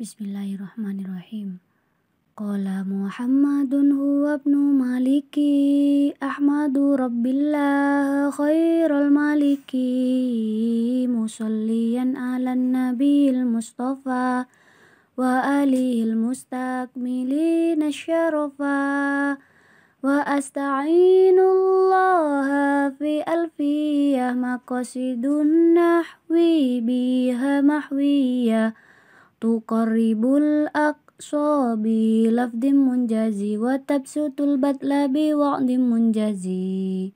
بسم الله الرحمن الرحيم قال محمد هو ابن مالك أحمد رب الله خير المالك مصليا على النبي المصطفى وآله المستكملين الشرفا وأستعين الله في ألفية مقاصد النحو بها محوية tuqarribul aqsa bi lafdin munjazi wa tabsutul badla bi wa'din munjazi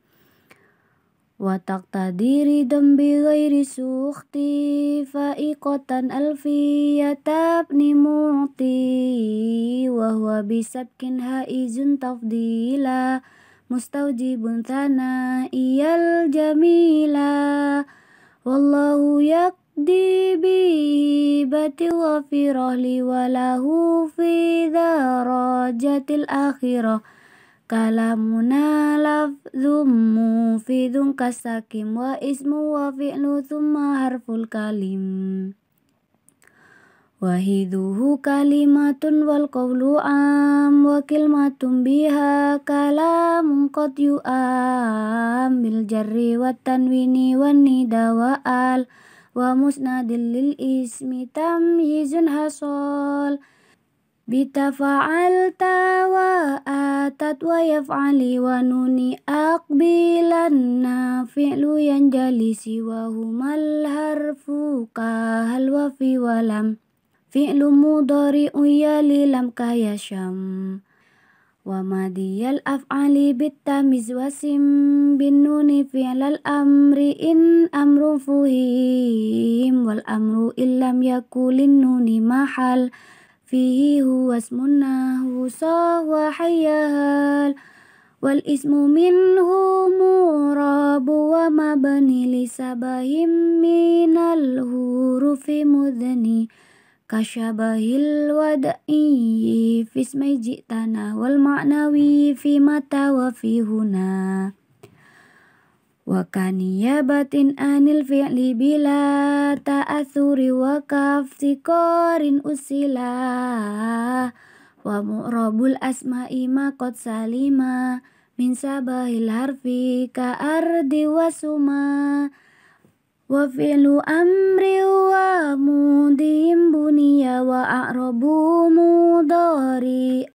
wa taqtadiri ridam bi ghairi sukhti fa'iqatan yatabni mu'ti wa huwa bisabkin haizun tafdila mustawjibun thana iyal jamila wallahu yak دبيبة وفي رهل وله في درجة الآخرة كلامنا لفظ مفيد كالساكن واسم وفعل ثم حرف الكلم وهذه كلمة والقول عام وكلمة بها كلام قد يؤام بالجر والتنوين والنداء وآل ومسند للإسم تمييز حصل بتفعلت وآتت ويفعل ونون أقبلن فعل ينجلس وهما الحرف كهل وفي ولم فعل مضارئ يلي لم كيشم وماضي الأفعال بالتمز وسم بالنون فعل الأمر إن أمر فهيم والأمر إن لم يكن للنون محل فيه هو اسم نهو صهو حيال والاسم منه مراب ومبني لسبه من في مذني kasyabahil wada'i fi ismai jitana wal ma'nawi fi mata wa fi huna wa kaniya batin anil fi'li bila ta'athuri wa korin usila wa mu'rabul asma'i makot salima min sabahil harfi ka ardi wa suma wa fi'lu amri wa mu'rabul